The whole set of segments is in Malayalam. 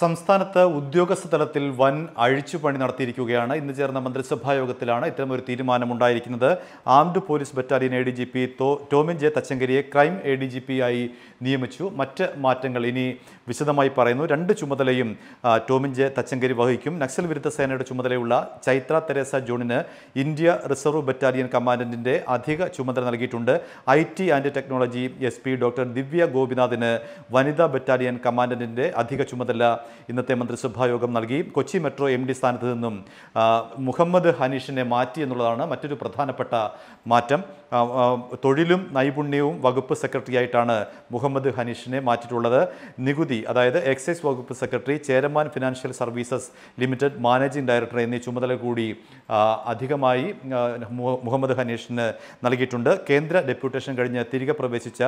സംസ്ഥാനത്ത് ഉദ്യോഗസ്ഥ തലത്തിൽ വൻ അഴിച്ചുപണി നടത്തിയിരിക്കുകയാണ് ഇന്ന് ചേർന്ന മന്ത്രിസഭാ യോഗത്തിലാണ് ഇത്തരമൊരു തീരുമാനമുണ്ടായിരിക്കുന്നത് armed police battalion A D G P Tomin J തച്ചങ്കരിയെ crime A D G P ആയി നിയമിച്ചു മറ്റ് മാറ്റങ്ങൾ ഇനി വിശദമായി പറയുന്നു രണ്ട് ചുമതലയും ടോമിൻ ജെ തച്ചങ്കരി വഹിക്കും നക്സൽ വിരുദ്ധ സേനയുടെ ചുമതലയുള്ള ചൈത്ര തെരേസ ജോണിന് ഇന്ത്യ റിസർവ് ബറ്റാലിയൻ കമാൻഡന്റിന്റെ അധിക ചുമതല നൽകിയിട്ടുണ്ട് I T and technology S P doctor Divya ഗോപിനാഥിന് വനിതാ ബറ്റാലിയൻ കമാൻഡന്റിന്റെ അധിക ചുമതല ഇന്നത്തെ മന്ത്രിസഭാ യോഗം നൽകി കൊച്ചി മെട്രോ എം ഡി സ്ഥാനത്ത് നിന്നും മുഹമ്മദ് ഹനീഷിനെ മാറ്റി എന്നുള്ളതാണ് മറ്റൊരു പ്രധാനപ്പെട്ട മാറ്റം തൊഴിലും നൈപുണ്യവും വകുപ്പ് സെക്രട്ടറിയായിട്ടാണ് മുഹമ്മദ് ഹനീഷിനെ മാറ്റിയിട്ടുള്ളത് നികുതി അതായത് എക്സൈസ് വകുപ്പ് secretary Cheraman financial services limited managing director എന്നീ ചുമതല കൂടി അധികമായി മുഹമ്മദ് ഹനീഷിന് നൽകിയിട്ടുണ്ട് കേന്ദ്ര ഡെപ്യൂട്ടേഷൻ കഴിഞ്ഞ് തിരികെ പ്രവേശിച്ച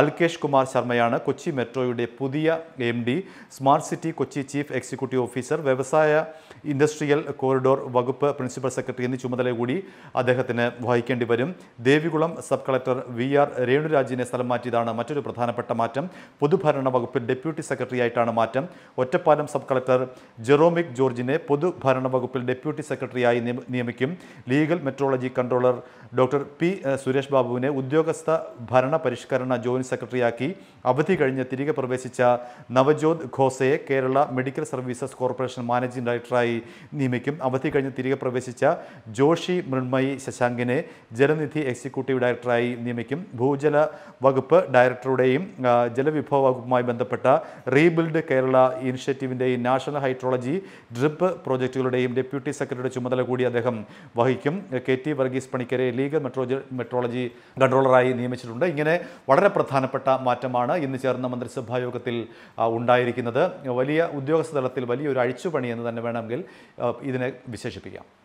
അൽകേഷ് കുമാർ ശർമ്മയാണ് കൊച്ചി മെട്രോയുടെ പുതിയ M smart city Kochi chief executive officer വ്യവസായ ഇൻഡസ്ട്രിയൽ കോറിഡോർ വകുപ്പ് പ്രിൻസിപ്പൽ സെക്രട്ടറി എന്നീ ചുമതല കൂടി അദ്ദേഹത്തിന് വഹിക്കേണ്ടി വരും Devikulam sub collector V R രേണുരാജിനെ സ്ഥലം മാറ്റിയതാണ് മറ്റൊരു പ്രധാനപ്പെട്ട മാറ്റം പൊതുഭരണ വകുപ്പിൽ ഡെപ്യൂട്ടി സെക്രട്ടറിയായിട്ടാണ് മാറ്റം ഒറ്റപ്പാലം സബ് കളക്ടർ ജെറോമിക് ജോർജിനെ പൊതുഭരണ വകുപ്പിൽ ഡെപ്യൂട്ടി സെക്രട്ടറിയായി നിയമിക്കും legal metrology controller doctor P Suresh ബാബുവിനെ ഉദ്യോഗസ്ഥ ഭരണ പരിഷ്കരണ ജോയിന്റ് സെക്രട്ടറിയാക്കി അവധി കഴിഞ്ഞ് തിരികെ പ്രവേശിച്ച നവജോത് ഖോസയെ Kerala Kerala medical services corporation managing ഡയറക്ടറായി നിയമിക്കും അവധി കഴിഞ്ഞ് തിരികെ പ്രവേശിച്ച ജോഷി മൃണ്മയി ശശാങ്കിനെ ജലനിധി എക്സിക്യൂട്ടീവ് ഡയറക്ടറായി നിയമിക്കും ഭൂജല വകുപ്പ് ഡയറക്ടറുടെയും ജലവിഭവ വകുപ്പുമായി ബന്ധപ്പെട്ട റീബിൽഡ് കേരള ഇനിഷ്യേറ്റീവിൻ്റെയും നാഷണൽ ഹൈഡ്രോളജി ഡ്രിപ്പ് പ്രോജക്റ്റുകളുടെയും ഡെപ്യൂട്ടി സെക്രട്ടറിയുടെ ചുമതല കൂടി അദ്ദേഹം വഹിക്കും കെ ടി വർഗീസ് പണിക്കരെ ലീഗൽ മെട്രോജ മെട്രോളജി കൺട്രോളറായി നിയമിച്ചിട്ടുണ്ട് ഇങ്ങനെ വളരെ പ്രധാനപ്പെട്ട മാറ്റമാണ് ഇന്ന് ചേർന്ന മന്ത്രിസഭാ യോഗത്തിൽ ഉണ്ടായിരിക്കുന്നത് വലിയ വലിയ ഉദ്യോഗസ്ഥ തലത്തിൽ വലിയൊരു അഴിച്ചുപണി എന്ന് തന്നെ വേണമെങ്കിൽ ഇതിനെ വിശേഷിപ്പിക്കാം